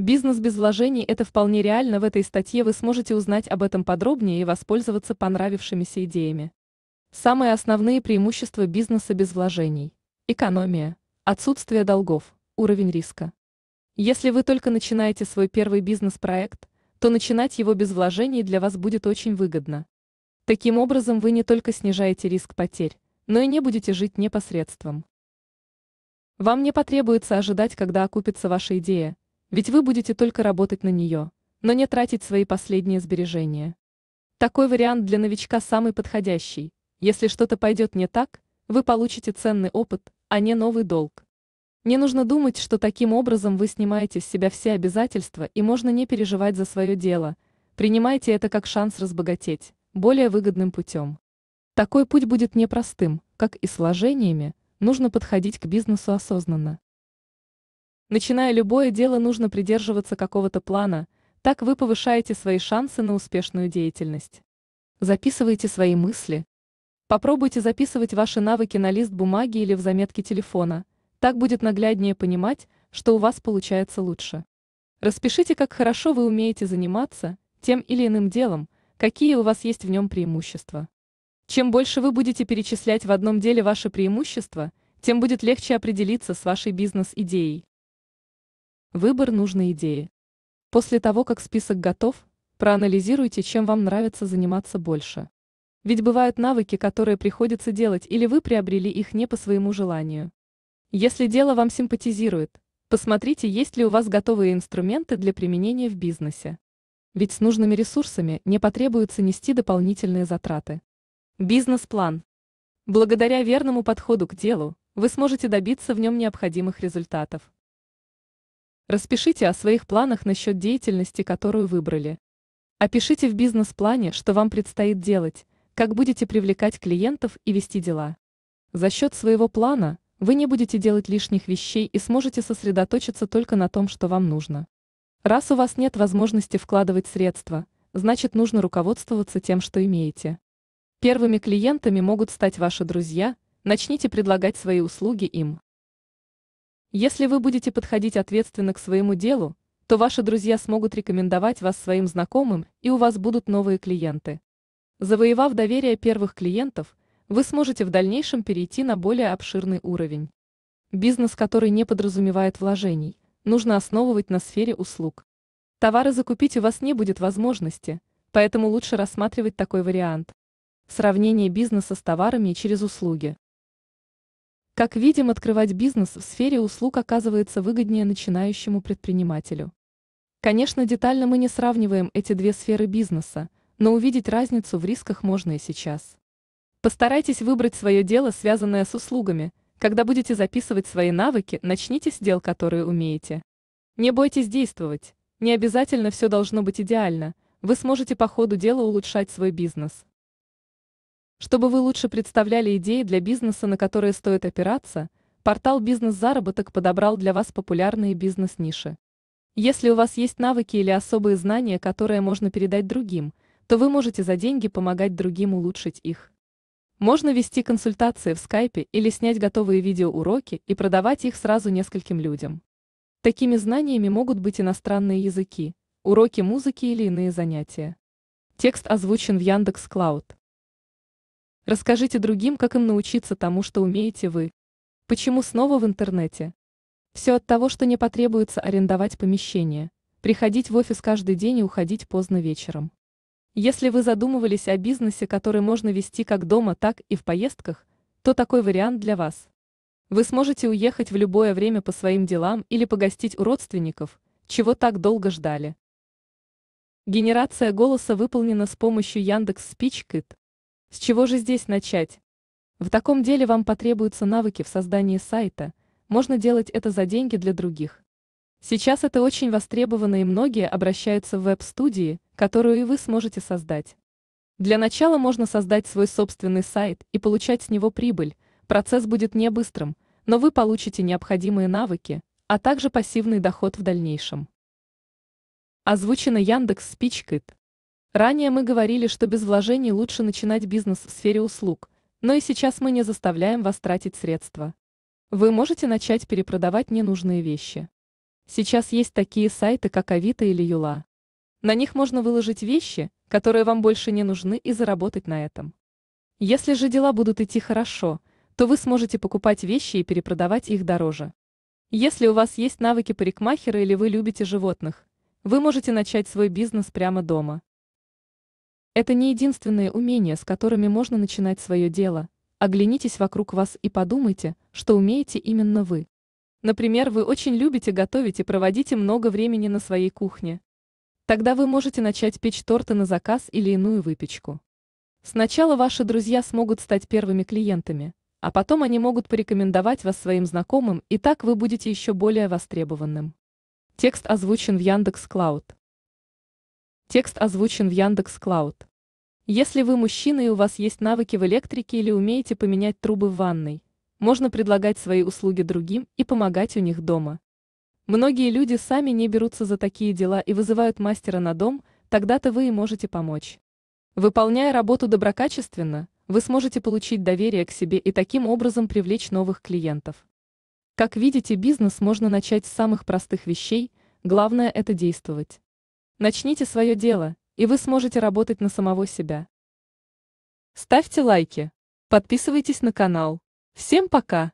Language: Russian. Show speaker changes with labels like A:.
A: Бизнес без вложений – это вполне реально, в этой статье вы сможете узнать об этом подробнее и воспользоваться понравившимися идеями. Самые основные преимущества бизнеса без вложений – экономия, отсутствие долгов, уровень риска. Если вы только начинаете свой первый бизнес-проект, то начинать его без вложений для вас будет очень выгодно. Таким образом вы не только снижаете риск потерь, но и не будете жить непосредством. Вам не потребуется ожидать, когда окупится ваша идея, ведь вы будете только работать на нее, но не тратить свои последние сбережения. Такой вариант для новичка самый подходящий. Если что-то пойдет не так, вы получите ценный опыт, а не новый долг. Не нужно думать, что таким образом вы снимаете с себя все обязательства и можно не переживать за свое дело. Принимайте это как шанс разбогатеть, более выгодным путем. Такой путь будет непростым, как и сложениями, нужно подходить к бизнесу осознанно. Начиная любое дело, нужно придерживаться какого-то плана, так вы повышаете свои шансы на успешную деятельность. Записывайте свои мысли. Попробуйте записывать ваши навыки на лист бумаги или в заметке телефона. Так будет нагляднее понимать, что у вас получается лучше. Распишите, как хорошо вы умеете заниматься тем или иным делом, какие у вас есть в нем преимущества. Чем больше вы будете перечислять в одном деле ваши преимущества, тем будет легче определиться с вашей бизнес-идеей. Выбор нужной идеи. После того, как список готов, проанализируйте, чем вам нравится заниматься больше. Ведь бывают навыки, которые приходится делать, или вы приобрели их не по своему желанию. Если дело вам симпатизирует, посмотрите, есть ли у вас готовые инструменты для применения в бизнесе. Ведь с нужными ресурсами не потребуется нести дополнительные затраты. Бизнес-план. Благодаря верному подходу к делу вы сможете добиться в нем необходимых результатов. Распишите о своих планах насчет деятельности, которую выбрали. Опишите в бизнес-плане, что вам предстоит делать, как будете привлекать клиентов и вести дела. За счет своего плана вы не будете делать лишних вещей и сможете сосредоточиться только на том, что вам нужно. Раз у вас нет возможности вкладывать средства, значит нужно руководствоваться тем, что имеете. Первыми клиентами могут стать ваши друзья, начните предлагать свои услуги им. Если вы будете подходить ответственно к своему делу, то ваши друзья смогут рекомендовать вас своим знакомым, и у вас будут новые клиенты. Завоевав доверие первых клиентов, вы сможете в дальнейшем перейти на более обширный уровень. Бизнес, который не подразумевает вложений, нужно основывать на сфере услуг. Товары закупить у вас не будет возможности, поэтому лучше рассматривать такой вариант. Сравнение бизнеса с товарами через услуги. Как видим, открывать бизнес в сфере услуг оказывается выгоднее начинающему предпринимателю. Конечно, детально мы не сравниваем эти две сферы бизнеса, но увидеть разницу в рисках можно и сейчас. Постарайтесь выбрать свое дело, связанное с услугами. Когда будете записывать свои навыки, начните с дел, которые умеете. Не бойтесь действовать. Не обязательно все должно быть идеально. Вы сможете по ходу дела улучшать свой бизнес. Чтобы вы лучше представляли идеи для бизнеса, на которые стоит опираться, портал «Бизнес-заработок» подобрал для вас популярные бизнес-ниши. Если у вас есть навыки или особые знания, которые можно передать другим, то вы можете за деньги помогать другим улучшить их. Можно вести консультации в скайпе или снять готовые видеоуроки и продавать их сразу нескольким людям. Такими знаниями могут быть иностранные языки, уроки музыки или иные занятия. Текст озвучен в Яндекс.Клауд. Расскажите другим, как им научиться тому, что умеете вы. Почему снова в интернете? Все от того, что не потребуется арендовать помещение, приходить в офис каждый день и уходить поздно вечером. Если вы задумывались о бизнесе, который можно вести как дома, так и в поездках, то такой вариант для вас. Вы сможете уехать в любое время по своим делам или погостить у родственников, чего так долго ждали. Генерация голоса выполнена с помощью Яндекс Speech с чего же здесь начать? В таком деле вам потребуются навыки в создании сайта, можно делать это за деньги для других. Сейчас это очень востребовано и многие обращаются в веб-студии, которую и вы сможете создать. Для начала можно создать свой собственный сайт и получать с него прибыль, процесс будет не быстрым, но вы получите необходимые навыки, а также пассивный доход в дальнейшем. Озвучено Яндекс Спичкит. Ранее мы говорили, что без вложений лучше начинать бизнес в сфере услуг, но и сейчас мы не заставляем вас тратить средства. Вы можете начать перепродавать ненужные вещи. Сейчас есть такие сайты, как Авито или Юла. На них можно выложить вещи, которые вам больше не нужны и заработать на этом. Если же дела будут идти хорошо, то вы сможете покупать вещи и перепродавать их дороже. Если у вас есть навыки парикмахера или вы любите животных, вы можете начать свой бизнес прямо дома. Это не единственное умение, с которыми можно начинать свое дело. Оглянитесь вокруг вас и подумайте, что умеете именно вы. Например, вы очень любите готовить и проводите много времени на своей кухне. Тогда вы можете начать печь торты на заказ или иную выпечку. Сначала ваши друзья смогут стать первыми клиентами, а потом они могут порекомендовать вас своим знакомым, и так вы будете еще более востребованным. Текст озвучен в Яндекс.Клауд. Текст озвучен в Яндекс Клауд. Если вы мужчина и у вас есть навыки в электрике или умеете поменять трубы в ванной, можно предлагать свои услуги другим и помогать у них дома. Многие люди сами не берутся за такие дела и вызывают мастера на дом, тогда-то вы и можете помочь. Выполняя работу доброкачественно, вы сможете получить доверие к себе и таким образом привлечь новых клиентов. Как видите, бизнес можно начать с самых простых вещей, главное это действовать. Начните свое дело, и вы сможете работать на самого себя. Ставьте лайки. Подписывайтесь на канал. Всем пока!